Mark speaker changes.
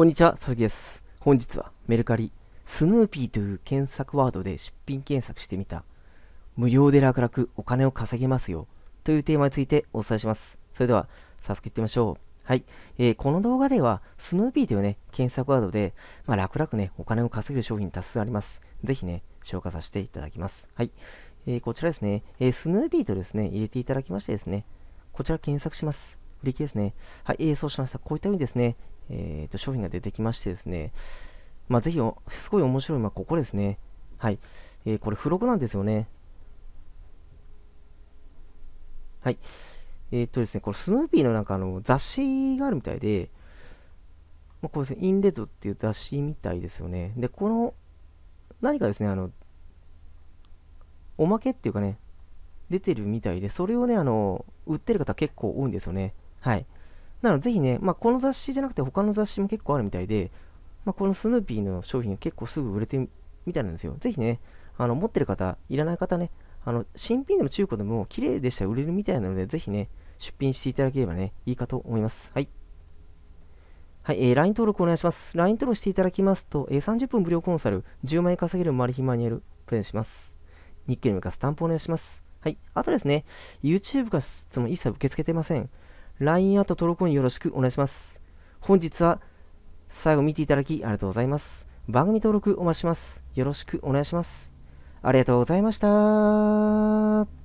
Speaker 1: こんにちは、佐々木です。本日はメルカリ、スヌーピーという検索ワードで出品検索してみた、無料で楽々お金を稼げますよというテーマについてお伝えします。それでは、早速いってみましょう。はい、えー、この動画では、スヌーピーというね、検索ワードで、まあ、楽々ね、お金を稼げる商品多数あります。ぜひね、紹介させていただきます。はい、えー、こちらですね、えー、スヌーピーとですね、入れていただきましてですね、こちら検索します。売り切れですね。はい、えー、そうしました。こういったようにですね、えー、と商品が出てきましてですね、まあ、ぜひ、すごい面白いのはここですね。はい。えー、これ、付録なんですよね。はい。えっ、ー、とですね、これ、スヌーピーのなんかあの雑誌があるみたいで、まあ、これですね、インレッドっていう雑誌みたいですよね。で、この、何かですね、あの、おまけっていうかね、出てるみたいで、それをね、あの、売ってる方結構多いんですよね。はい。なので、ぜひね、まあ、この雑誌じゃなくて他の雑誌も結構あるみたいで、まあ、このスヌーピーの商品結構すぐ売れてるみたいなんですよ。ぜひね、あの持ってる方、いらない方ね、あの新品でも中古でも綺麗でしたら売れるみたいなので、ぜひね、出品していただければね、いいかと思います。はい。はい、えー、LINE 登録お願いします。LINE 登録していただきますと、えー、30分無料コンサル、10万円稼げるマルヒマニュアル、プレゼンします。日経メカスタンプお願いします。はい。あとですね、YouTube が質問一切受け付けてません。LINE アート登録をよろしくお願いします。本日は最後見ていただきありがとうございます。番組登録お待ちします。よろしくお願いします。ありがとうございました。